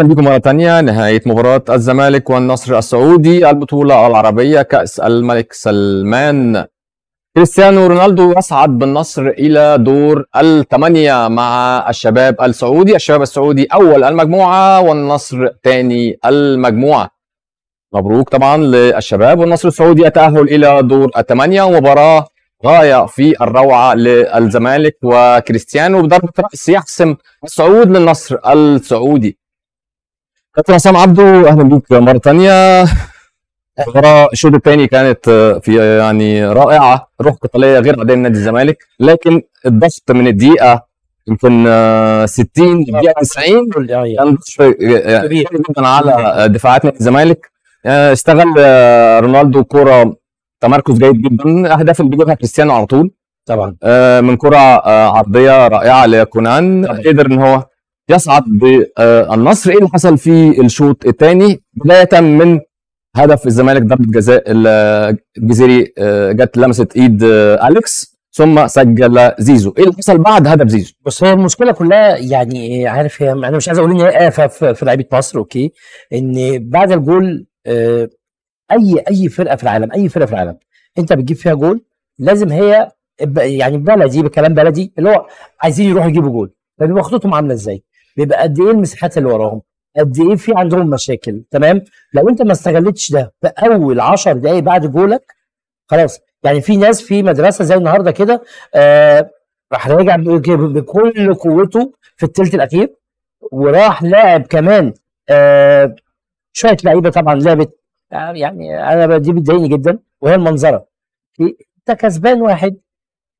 اهلا بكم مره ثانيه نهايه مباراه الزمالك والنصر السعودي البطوله العربيه كاس الملك سلمان كريستيانو رونالدو يصعد بالنصر الى دور الثمانيه مع الشباب السعودي الشباب السعودي اول المجموعه والنصر ثاني المجموعه مبروك طبعا للشباب والنصر السعودي التاهل الى دور الثمانيه ومباراه غايه في الروعه للزمالك وكريستيانو بضربه راس يحسم الصعود للنصر السعودي كابتن عصام عبدو اهلا بيك مره ثانيه أه. مباراة الشوط الثاني كانت آه، في آه، يعني رائعة روح قتالية غير عادية لنادي الزمالك لكن الضغط من الدقيقة يمكن 60 دقيقة 90 أيوة. كان يعني كبير جدا على دفاعات نادي الزمالك اشتغل رونالدو كرة تمركز جيد جدا اهداف اللي بيجيبها كريستيانو على طول طبعا من كرة عرضية رائعة لكونان قدر ان هو يصعد بالنصر آه، ايه اللي حصل في الشوط الثاني بدايه من هدف الزمالك ضربه جزاء آه، الجزيري آه، جت لمسه ايد اليكس ثم سجل زيزو ايه اللي حصل بعد هدف زيزو بص هي المشكله كلها يعني عارف انا مش عايز اقول ان هي في لعيبه مصر اوكي ان بعد الجول اي اي فرقه في العالم اي فرقه في العالم انت بتجيب فيها جول لازم هي يعني بلدي بكلام بلدي اللي هو عايزين يروحوا يجيبوا جول طب يبقى عامله ازاي؟ بيبقى قد ايه المساحات اللي وراهم قد ايه في عندهم مشاكل تمام لو انت ما استغلتش ده في اول 10 دقائق بعد جولك خلاص يعني في ناس في مدرسه زي النهارده كده آه راح راجع بكل قوته في الثلث الاخير وراح لاعب كمان آه شويه لعيبه طبعا لعبت آه، يعني انا دي بتضايقني جدا وهي المنظره انت كسبان واحد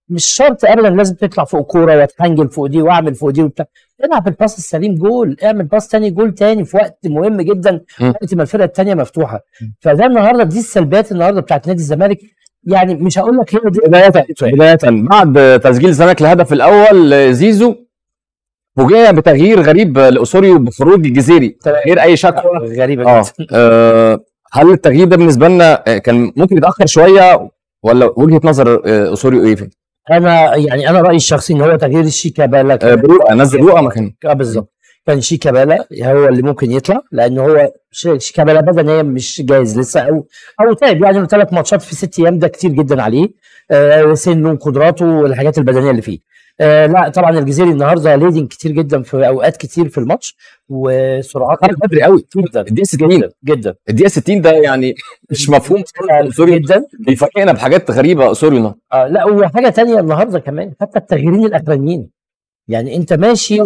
مش شرط ابدا لازم تطلع فوق كوره واتهنجل فوق دي واعمل فوق دي وبتاع العب الباس السليم جول اعمل باس تاني جول تاني في وقت مهم جدا وقت ما الفرقه التانيه مفتوحه فده النهارده دي السلبيات النهارده بتاعت نادي الزمالك يعني مش هقول لك هي دي بدايه بدايه بعد تسجيل الزمالك الهدف الاول زيزو فوجئ بتغيير غريب لاسوريو بخروج الجزيري غير اي شكوى آه، غريبه جدا آه. آه. هل التغيير ده بالنسبه لنا كان ممكن يتاخر شويه ولا وجهه نظر اسوريو آه، ايه انا يعني انا رايي الشخصي ان هو تغيير شيكابالا كان بروقه نزل بروقه مكانه اه بالظبط كان شيكابالا هو اللي ممكن يطلع لان هو شيكابالا بدنيا مش جاهز لسه او او تعب يعني ثلاث ماتشات في ست ايام ده كتير جدا عليه آه سنه وقدراته والحاجات البدنيه اللي فيه آه، لا طبعا الجزيري النهارده ليدنج كتير جدا في اوقات كتير في الماتش وسرعات بدري قوي جدا الدقيقه 60 جدا الدقيقه 60 ده يعني مش مفهوم سوري جدا بيفاجئنا بحاجات غريبه سوري آه لا وحاجه تانية النهارده كمان حتى التغييرين الاخرانيين يعني انت ماشي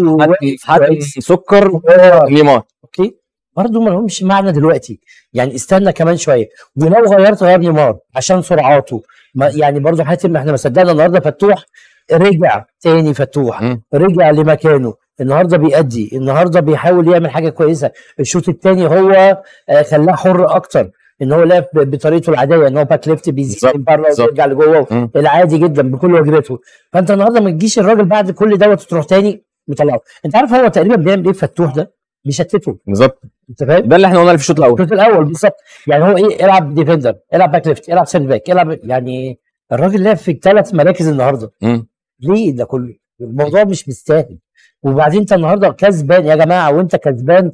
حد سكر ونيمار آه. اوكي برضه ما لهمش معنى دلوقتي يعني استنى كمان شويه ولو غيرت غير نيمار عشان سرعاته ما يعني برضه حاتم احنا ما صدقنا النهارده فتوح رجع تاني فتوح م. رجع لمكانه النهارده بيأدي النهارده بيحاول يعمل حاجه كويسه الشوط الثاني هو آه، خلاه حر اكتر ان هو لعب بطريقته العاديه ان هو باك ليفت بيزيد من بره ويرجع لجوه العادي جدا بكل واجباته فانت النهارده ما تجيش الراجل بعد كل دوت تروح تاني مطلعه انت عارف هو تقريبا بيعمل ايه فتوح ده بيشتته بالظبط انت فاهم ده اللي احنا قلنا في الشوط الاول الشوط الاول بالظبط يعني هو ايه العب ديفندر العب باك ليفت العب سنتر باك العب يعني الراجل لعب في ثلاث مراكز النهارده مم. ليه ده كله الموضوع مش مستاهل وبعدين انت النهارده كسبان يا جماعه وانت كسبان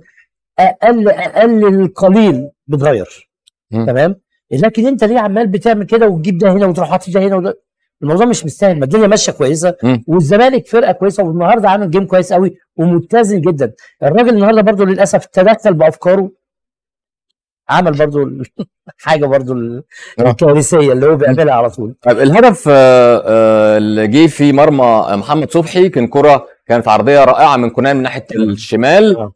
اقل اقل القليل بتغير تمام لكن انت ليه عمال بتعمل كده وتجيب ده هنا وتروح حاطط ده هنا وده الموضوع مش مستاهل ما الدنيا ماشيه كويسه والزمالك فرقه كويسه والنهارده عامل جيم كويس قوي ومتزن جدا الراجل النهارده برضه للاسف تدخل بافكاره عمل برضو حاجه برضو آه. الكارثيه اللي هو بيعملها على طول طيب الهدف آه، آه، اللي جه في مرمى محمد صبحي كان كره كانت عرضيه رائعه من كونان من ناحيه الشمال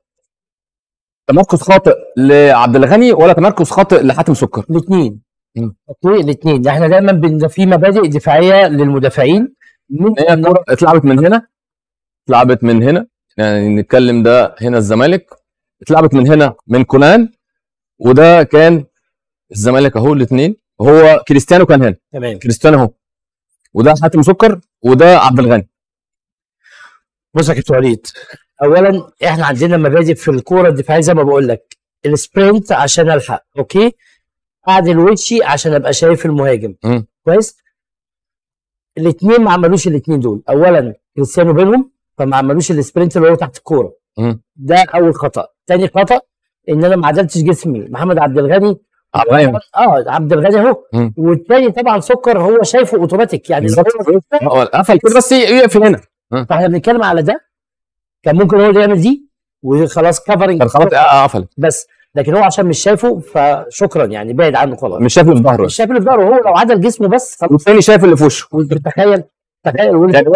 تمركز خاطئ لعبد الغني ولا تمركز خاطئ لحاتم سكر الاثنين الاثنين احنا دايما في مبادئ دفاعيه للمدافعين من هي الكره اتلعبت من هنا اتلعبت من هنا يعني نتكلم ده هنا الزمالك اتلعبت من هنا من كونان وده كان الزمالك اهو الاثنين هو كريستيانو كان هنا تمام كريستيانو اهو وده حاتم سكر وده عبد الغني بص يا كابتن وليد اولا احنا عندنا مبادئ في الكوره الدفاعيه زي ما بقول لك السبرنت عشان الحق اوكي بعد وشي عشان ابقى شايف المهاجم كويس الاثنين ما عملوش الاثنين دول اولا كريستيانو بينهم فما عملوش السبرنت اللي هو تحت الكوره ده اول خطا تاني خطا ان انا ما عدلتش جسمي محمد عبد الغني اه, أيوه. آه، عبد الغني اهو والتاني طبعا سكر هو شايفه اوتوماتيك يعني هو قفل كده بس يقفل هنا فاحنا بنتكلم على ده كان ممكن هو اللي يعمل دي وخلاص كفرنج كان خلاص آه، قفلت بس لكن هو عشان مش شايفه فشكرا يعني بعد عنه خلاص مش شايف اللي في ظهره مش شايف اللي في ظهره هو لو عدل جسمه بس والتاني شايف اللي في وشه تخيل تخيل يعني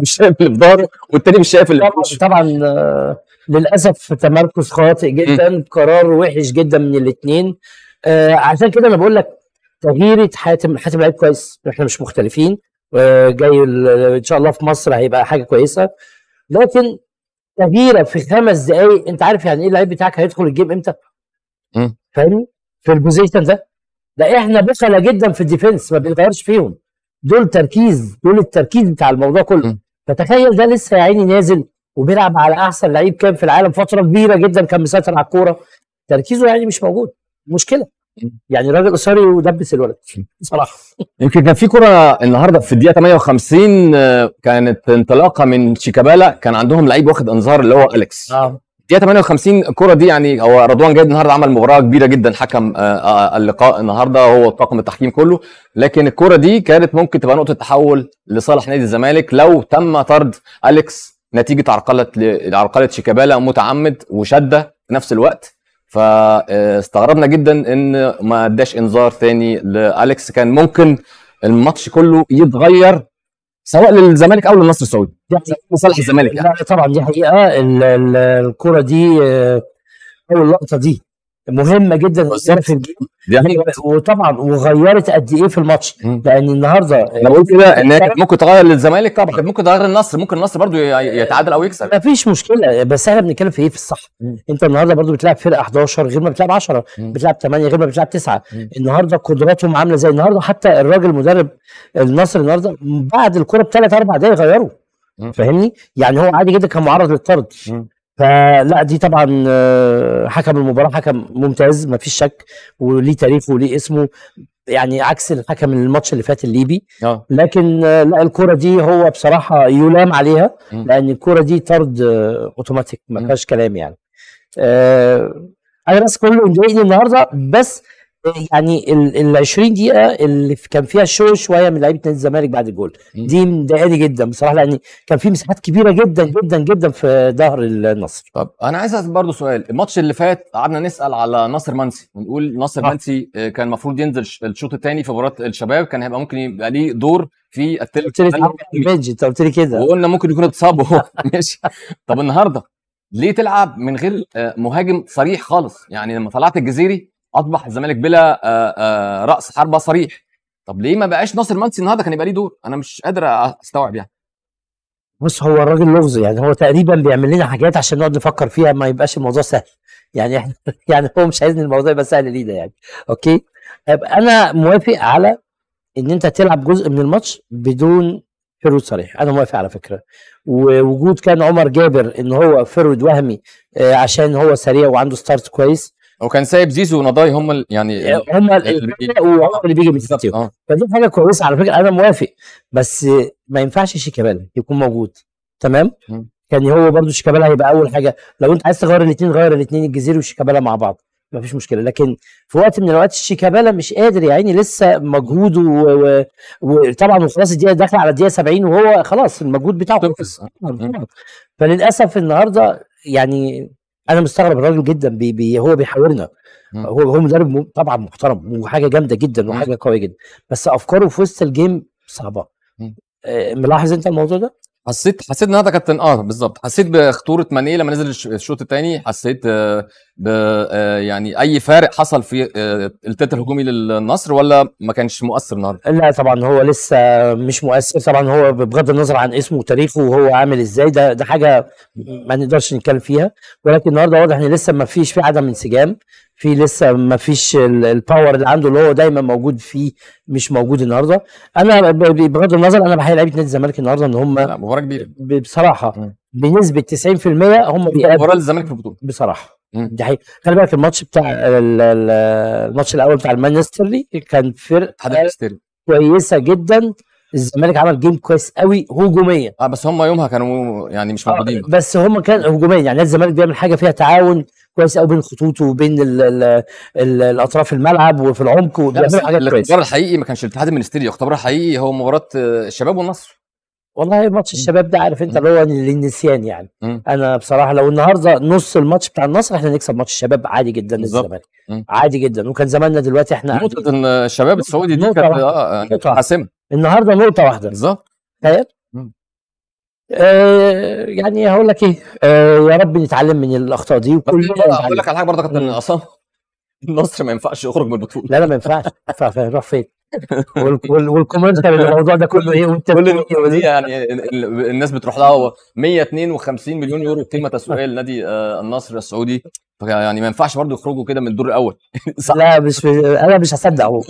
مش شايف اللي في ظهره والتاني مش شايف اللي في وشه طبعا آه، للاسف تمركز خاطئ جدا قرار وحش جدا من الاثنين آه عشان كده انا بقول لك تغييرة حاتم حاتم لعيب كويس احنا مش مختلفين وجاي آه، ان شاء الله في مصر هيبقى حاجه كويسه لكن تغييره في خمس دقائق انت عارف يعني ايه اللعيب بتاعك هيدخل الجيم امتى؟ فاهمني؟ في البوزيشن ده ده احنا بخله جدا في الديفنس ما بنغيرش فيهم دول تركيز دول التركيز بتاع الموضوع كله فتخيل ده لسه يا عيني نازل وبيلعب على احسن لعيب كان في العالم فتره كبيره جدا كان مسيطر على الكوره تركيزه يعني مش موجود مشكله يعني راجل اسري ودبس الولد بصراحه يمكن كان في كره النهارده في الدقيقه 58 آه، كانت انطلاقه من شيكابالا كان عندهم لعيب واخد انذار اللي هو اليكس اه الدقيقه 58 الكره دي يعني هو رضوان جاي النهارده عمل مباراه كبيره جدا حكم آه، آه، اللقاء النهارده هو طاقم التحكيم كله لكن الكره دي كانت ممكن تبقى نقطه تحول لصالح نادي الزمالك لو تم طرد اليكس نتيجه عرقله عرقله شيكابالا متعمد وشده في نفس الوقت فاستغربنا جدا ان ما اداش انذار ثاني لالكس كان ممكن الماتش كله يتغير سواء للزمالك او للنصر السعودي يعني لصالح الزمالك يعني. لا طبعا دي حقيقه الكره دي آه، او اللقطه دي مهمه جدا في الجيم يعني وطبعا وغيرت قد ايه في الماتش لان النهارده انا بقول كده ان هي كانت ممكن تغير للزمالك طبعا كانت ممكن تغير للنصر ممكن النصر برضو يتعادل او يكسب مفيش مشكله بس احنا بنتكلم في ايه في الصح مم. انت النهارده برضو بتلعب فرقه 11 غير ما بتلعب 10 مم. بتلعب 8 غير ما بتلعب 9 مم. النهارده قدراتهم عامله زي النهارده حتى الراجل مدرب النصر النهارده بعد الكره بثلاث اربع دقايق غيره فاهمني يعني هو عادي جدا كان معرض للطرد فلا دي طبعا آه، حكم المباراه حكم ممتاز ما فيش شك وليه تاريخه وليه اسمه يعني عكس الحكم الماتش اللي فات الليبي أوه. لكن آه، لا الكره دي هو بصراحه يلام عليها م. لان الكره دي طرد آه، اوتوماتيك ما فيهاش كلام يعني آه انا بس كله مضايقني النهارده بس يعني ال 20 دقيقه اللي كان فيها شو شويه من لعيبه نادي الزمالك بعد الجول دي مضايقاني جدا بصراحه لان كان في مساحات كبيره جدا جدا جدا في ظهر النصر طب انا عايز اسال برضه سؤال الماتش اللي فات قعدنا نسال على ناصر منسي ونقول ناصر آه. منسي آه، كان المفروض ينزل الشوط الثاني في مباراه الشباب كان هيبقى ممكن يبقى ليه دور في التلت انت قلت لي كده وقلنا ممكن يكون اتصاب وهو ماشي طب النهارده ليه تلعب من غير آه، مهاجم صريح خالص يعني لما طلعت الجزيري اصبح الزمالك بلا آه، آه، راس حربه صريح طب ليه ما بقاش ناصر منسي النهارده كان يبقى ليه دور انا مش قادر استوعب يعني بص هو الراجل لغز يعني هو تقريبا بيعمل لنا حاجات عشان نقعد نفكر فيها ما يبقاش الموضوع سهل يعني احنا يعني هو مش عايز الموضوع يبقى سهل لينا يعني اوكي طيب، انا موافق على ان انت تلعب جزء من الماتش بدون فرود صريح انا موافق على فكره ووجود كان عمر جابر ان هو فرود وهمي آه، عشان هو سريع وعنده ستارت كويس هو كان سايب زيزو ونضاي هم يعني هم وعمر اللي بيجي بالظبط آه. آه. فدي حاجه كويسه على فكره انا موافق بس ما ينفعش شيكابالا يكون موجود تمام م. كان يعني هو برضو شيكابالا هيبقى اول حاجه لو انت عايز تغير الاثنين غير الاثنين الجزيري وشيكابالا مع بعض ما فيش مشكله لكن في وقت من الاوقات الشيكابالا مش قادر يا عيني لسه مجهوده وطبعا و... و... وخلاص الدقيقه داخله على الدقيقه 70 وهو خلاص المجهود بتاعه آه. فللاسف النهارده يعني انا مستغرب الراجل جدا بي بي هو بيحاورنا هو هو مدرب طبعا محترم وحاجه جامده جدا وحاجه قويه جدا بس افكاره في وسط الجيم صعبه آه، ملاحظ انت الموضوع ده؟ حسيت حسيت النهارده كابتن اه بالظبط حسيت بخطوره مانيه لما نزل الشوط الثاني حسيت آه آه، يعني اي فارق حصل في آه، التتر الهجومي للنصر ولا ما كانش مؤثر النهارده؟ لا طبعا هو لسه مش مؤثر طبعا هو بغض النظر عن اسمه وتاريخه وهو عامل ازاي ده ده حاجه ما نقدرش نتكلم فيها ولكن النهارده واضح ان لسه ما فيش في عدم انسجام في لسه ما فيش الباور اللي عنده اللي هو دايما موجود فيه مش موجود النهارده انا بغض النظر انا بحيي لعيبه نادي الزمالك النهارده ان هم مباراه كبيره بصراحه بنسبه 90% هم بيقابلوا مباراه للزمالك في البطوله بصراحه ده حقيقي خلي بالك الماتش بتاع الماتش الاول بتاع المانشستر كان فرقه كويسه جدا الزمالك عمل جيم كويس قوي هجوميا اه بس هم يومها كانوا يعني مش موجودين آه، بس هم كان هجوميا يعني الزمالك بيعمل حاجه فيها تعاون كويس قوي بين خطوطه وبين الـ الـ الـ الاطراف الملعب وفي العمق وبيعمل حاجات كويسه الاختبار الحقيقي ما كانش الاتحاد المنستيري الاختبار الحقيقي هو مباراه آه، الشباب والنصر والله ماتش الشباب ده عارف انت اللي هو للنسيان يعني مم. انا بصراحه لو النهارده نص الماتش بتاع النصر احنا نكسب ماتش الشباب عادي جدا للزمالك عادي جدا وكان زماننا دلوقتي احنا نقطه ان الشباب السعودي دي كانت اه, آه، حاسمه النهارده نقطه واحده بالظبط تخيل آه يعني هقول لك ايه آه يا رب نتعلم من الاخطاء دي وكل هقول لك على حاجه برضه كابتن عصام النصر ما ينفعش يخرج من البطوله لا لا ما ينفعش ينفع يروح فين والكوميرشال الموضوع ده كله ايه وانت كل إيه؟ دي يعني الناس بتروح لها 152 مليون يورو قيمه تسويقيه لنادي آه، النصر السعودي يعني ما ينفعش برضه يخرجوا كده من الدور الاول صح لا مش انا مش هصدق هو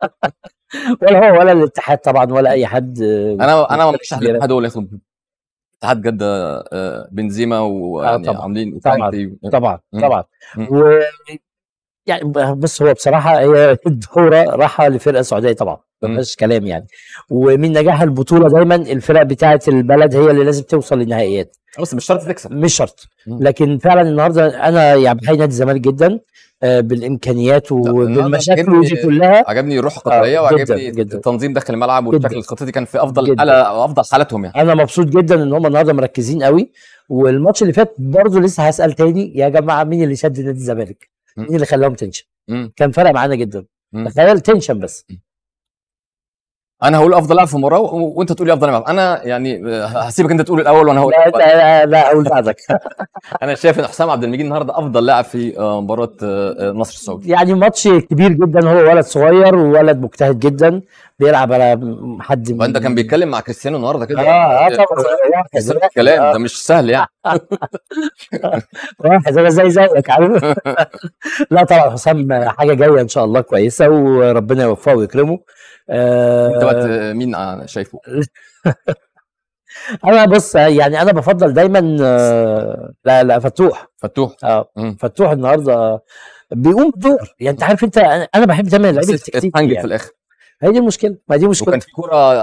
ولا هو ولا الاتحاد طبعا ولا اي حد آه، انا انا ما مش الاتحاد هو اللي يخرج اتحاد جده آه، بنزيما وعاملين طبعا طبعا طبعا يعني بص هو بصراحه هي الدوره راحه لفرقه سعوديه طبعا ما كلام يعني ومن نجاح البطوله دايما الفرق بتاعه البلد هي اللي لازم توصل للنهائيات اه، بس مش شرط تكسب مش شرط لكن فعلا النهارده انا يعني بحيي نادي الزمالك جدا آه، بالامكانيات وبالمشاكل دي كلها عجبني الروح القطريه آه، وعجبني جداً. التنظيم داخل الملعب والشكل الخططي كان في افضل على افضل حالاتهم يعني انا مبسوط جدا ان هم النهارده مركزين قوي والماتش اللي فات برضه لسه هسال تاني يا جماعه مين اللي شد نادي الزمالك؟ دي اللي خلاهم تنشن كان فرق معانا جدا تخيل تنشن بس انا هقول افضل لاعب في المباراه وانت تقول لي افضل لاعب انا يعني آه، هسيبك انت تقول الاول وانا هقول لا لا لا لا اقول بعدك انا شايف ان حسام عبد المجيد النهارده افضل لاعب في آه، مباراه النصر آه، السعودي يعني ماتش كبير جدا هو ولد صغير وولد مجتهد جدا بيلعب على حد من... انت كان بيتكلم مع كريستيانو النهارده كده اه اه طبعا كلام ده مش سهل يعني واحد انا زي زيك عارف لا طبعا حسام حاجه جايه ان شاء الله كويسه وربنا يوفقه ويكرمه دوت آه. مين شايفه؟ انا بص يعني انا بفضل دايما آه، لا لا فتوح فتوح اه فتوح النهارده آه، بيقوم بدور يعني انت عارف انت انا بحب دايما اللعيبه التكتيك يعني. في الاخر هي دي المشكله ما دي مشكله وكان في كوره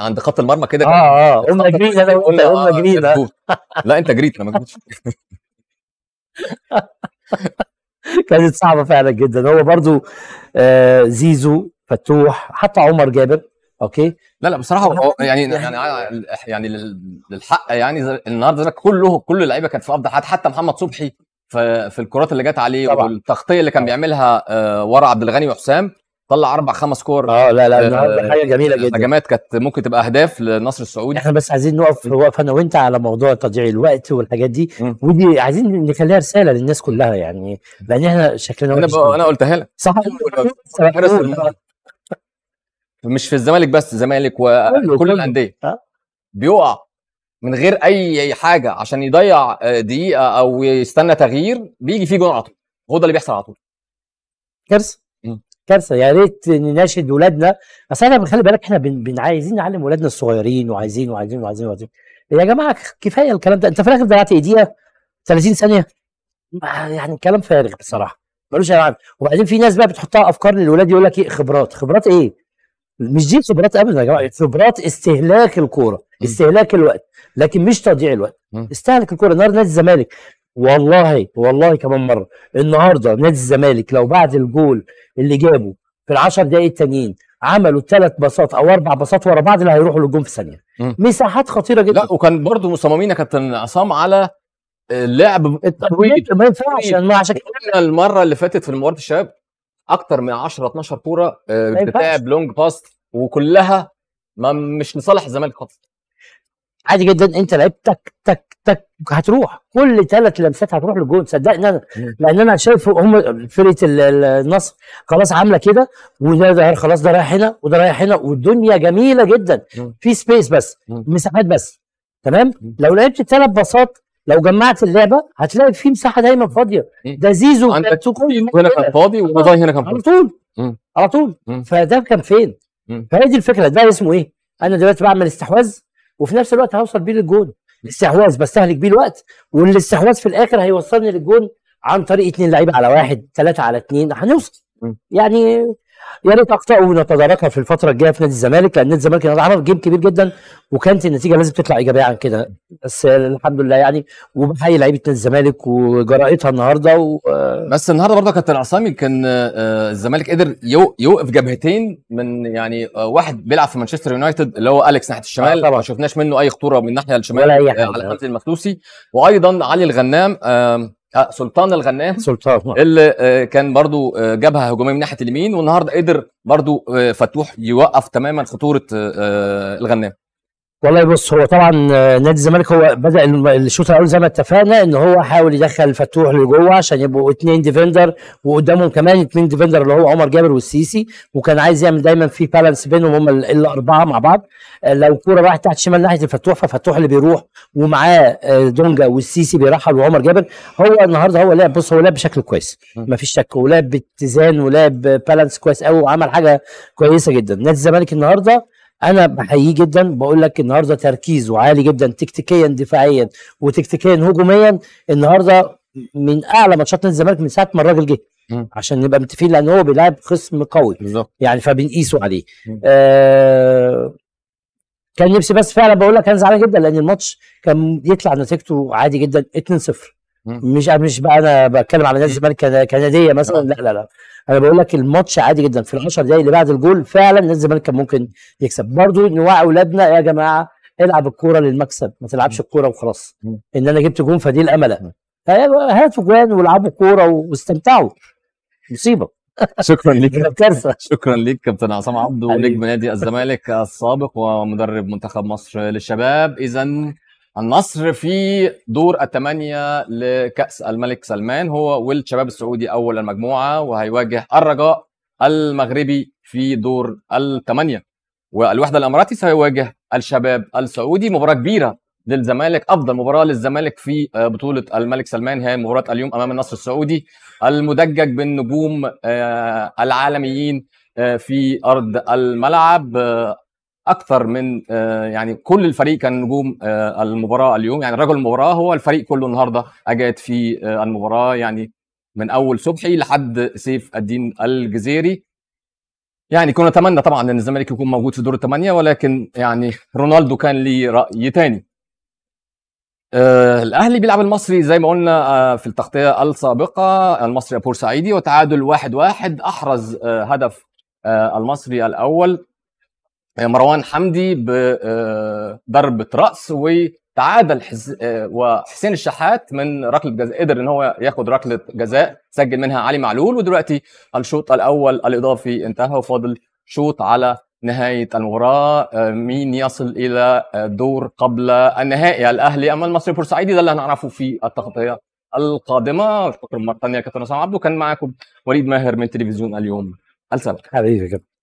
عند خط المرمى كده اه اه قمنا جرينا انا قمنا قمنا جرينا لا انت جريت انا ما جريتش كانت صعبه فعلا جدا هو برضو آه زيزو فتوح حتى عمر جابر اوكي لا لا بصراحه يعني يعني يعني, يعني للحق يعني النهارده ده كله كل اللعيبه كانت في افضل حد حتى محمد صبحي في في الكرات اللي جت عليه طبعا. والتغطيه اللي كان بيعملها آه، ورا عبد الغني وحسام طلع اربع خمس كور اه لا لا آه، النهارده حاجه جميله جدا هجمات كانت ممكن تبقى اهداف للنصر السعودي احنا بس عايزين نقف نقف انا وانت على موضوع تضييع الوقت والحاجات دي م. ودي عايزين نخليها رساله للناس كلها يعني لان احنا شكلنا انا انا قلتها لك صح مش في الزمالك بس الزمالك وكل الانديه آه. بيقع من غير اي حاجه عشان يضيع آه، دقيقه او يستنى تغيير بيجي فيه جون على طول هو ده اللي بيحصل على طول كارثه كارثه يا ريت نناشد ولادنا بس احنا خلي بالك احنا بن... بن عايزين نعلم ولادنا الصغيرين وعايزين وعايزين وعايزين وعايزين يا جماعه كفايه الكلام ده انت في الاخر ضيعت ايديها 30 ثانيه يعني كلام فارغ بصراحه ملوش اي وبعدين في ناس بقى بتحطها افكار للولاد يقول لك ايه خبرات خبرات ايه مش دي خبرات ابدا يا جماعه خبرات استهلاك الكوره استهلاك الوقت لكن مش تضييع الوقت استهلك الكوره النهارده نادي الزمالك والله والله كمان مره النهارده نادي الزمالك لو بعد الجول اللي جابه في ال10 دقائق التانيين عملوا ثلاث باصات او اربع باصات ورا بعض اللي هيروحوا للجون في ثانيه مساحات خطيره جدا لا وكان برضو مصممين يا كابتن عصام على اللعب التطويل ما ينفعش عشان المره اللي فاتت في مباراه الشباب اكتر من 10 12 كوره آه، بتتلعب لونج باست وكلها ما مش لصالح الزمالك خالص عادي جدا انت لعبت تك تك تك هتروح كل ثلاث لمسات هتروح للجون صدقني انا لان انا شايف هم فرقه النصر خلاص عامله كده وده ده خلاص ده رايح هنا وده رايح هنا والدنيا جميله جدا في سبيس بس مساحات بس تمام لو لعبت ثلاث باصات لو جمعت اللعبه هتلاقي في مساحه دايما فاضيه ده زيزو عندك هنا كان فاضي ومضاي هنا كان فاضي على طول على طول فده كان فين فهي دي الفكره ده اسمه ايه انا دلوقتي بعمل استحواذ وفي نفس الوقت هوصل بيه للجون استحواذ بستهلك بيه الوقت والاستحواذ في الاخر هيوصلني للجون عن طريق اثنين لعيبه على واحد ثلاثه على اثنين هنوصل يعني يا ريت اخطائه ونتداركها في الفتره الجايه في نادي الزمالك لان نادي الزمالك عمل جيم كبير جدا وكانت النتيجه لازم تطلع ايجابيه عن كده بس الحمد لله يعني وبحيي لعيبه نادي الزمالك وجرائتها النهارده و... بس النهارده برضه كابتن عصامي كان آه، آه، الزمالك قدر يوقف جبهتين من يعني آه، واحد بيلعب في مانشستر يونايتد اللي هو اليكس ناحيه الشمال آه ما شفناش منه اي خطوره من الناحيه الشمال ولا اي حاجه على المخلوسي وايضا علي الغنام آه سلطان الغنام سلطان اللي آه كان برضو آه جبهه هجوميه من ناحيه اليمين والنهارده قدر برضو آه فتوح يوقف تماما خطوره آه, آه، الغنام والله بص هو طبعا آه، نادي الزمالك هو بدا الشوط الاول زي ما اتفقنا ان هو حاول يدخل فتوح لجوه عشان يبقوا اثنين ديفندر وقدامهم كمان اثنين ديفندر اللي هو عمر جابر والسيسي وكان عايز يعمل دايما في بالانس بينهم هم الاربعه مع بعض آه، لو الكوره راحت تحت شمال ناحيه الفتوح ففتوح اللي بيروح ومعاه آه، دونجا والسيسي بيرحل وعمر جابر هو النهارده هو لعب بص هو لعب بشكل كويس مفيش شك ولعب باتزان ولعب بالانس كويس قوي وعمل حاجه كويسه جدا نادي الزمالك النهارده انا بحييه جدا بقول لك النهارده تركيزه عالي جدا تكتيكيا دفاعيا وتكتيكيا هجوميا النهارده من اعلى ماتشات نادي الزمالك من ساعه ما الراجل جه عشان نبقى متفقين لان هو بيلعب خصم قوي بالظبط يعني فبنقيسه عليه آه كان نفسي بس فعلا بقول لك انا زعلان جدا لان الماتش كان يطلع نتيجته عادي جدا 2-0 مش مش بقى انا بتكلم على نادي الزمالك كنديه مثلا آه. لا لا لا انا بقول لك الماتش عادي جدا في ال 10 دقايق اللي بعد الجول فعلا نادي الزمالك كان ممكن يكسب برضه نوعي اولادنا يا جماعه العب الكوره للمكسب ما تلعبش الكوره وخلاص ان انا جبت جون فدي الامله هاتوا جوان والعبوا كوره واستمتعوا مصيبه شكرا ليك كارثه شكرا ليك كابتن عصام عبده نجم نادي الزمالك السابق ومدرب منتخب مصر للشباب اذا النصر في دور الثمانية لكأس الملك سلمان هو والشباب السعودي أول المجموعة وهيواجه الرجاء المغربي في دور الثمانية والوحدة الإماراتي سيواجه الشباب السعودي مباراة كبيرة للزمالك أفضل مباراة للزمالك في آه، بطولة الملك سلمان هي مباراة اليوم أمام النصر السعودي المدجج بالنجوم آه، العالميين آه، في أرض الملعب اكثر من آه، يعني كل الفريق كان نجوم آه، المباراه اليوم يعني رجل المباراه هو الفريق كله النهارده اجاد في آه، المباراه يعني من اول صبحي لحد سيف الدين الجزيري يعني كنا نتمنى طبعا ان الزمالك يكون موجود في دور الثمانيه ولكن يعني رونالدو كان ليه راي تاني آه الاهلي بيلعب المصري زي ما قلنا آه في التغطيه السابقه المصري بورسعيدي وتعادل واحد واحد احرز آه هدف آه المصري الاول مروان حمدي بضربه آه، راس وتعادل حز... آه، وحسين الشحات من ركله جزاء قدر ان هو ياخد ركله جزاء سجل منها علي معلول ودلوقتي الشوط الاول الاضافي انتهى وفاضل شوط على نهايه المباراه آه، مين يصل الى دور قبل النهائي الاهلي اما المصري البورسعيدي ده اللي هنعرفه في التغطيه القادمه شكرا مره ثانيه كابتن اسامه عبده كان معاكم وليد ماهر من تلفزيون اليوم السلام حبيبي